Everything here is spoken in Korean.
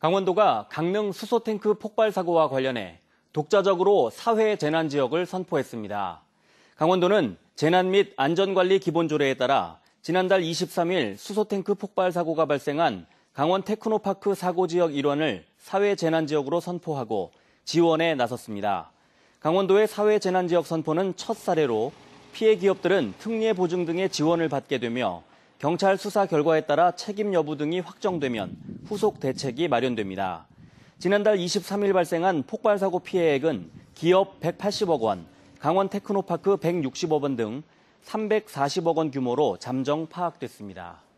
강원도가 강릉 수소탱크 폭발 사고와 관련해 독자적으로 사회 재난 지역을 선포했습니다. 강원도는 재난 및 안전관리 기본조례에 따라 지난달 23일 수소탱크 폭발 사고가 발생한 강원 테크노파크 사고 지역 일원을 사회 재난 지역으로 선포하고 지원에 나섰습니다. 강원도의 사회 재난 지역 선포는 첫 사례로 피해 기업들은 특례 보증 등의 지원을 받게 되며 경찰 수사 결과에 따라 책임 여부 등이 확정되면 후속 대책이 마련됩니다. 지난달 23일 발생한 폭발 사고 피해액은 기업 180억 원, 강원 테크노파크 160억 원 등 340억 원 규모로 잠정 파악됐습니다.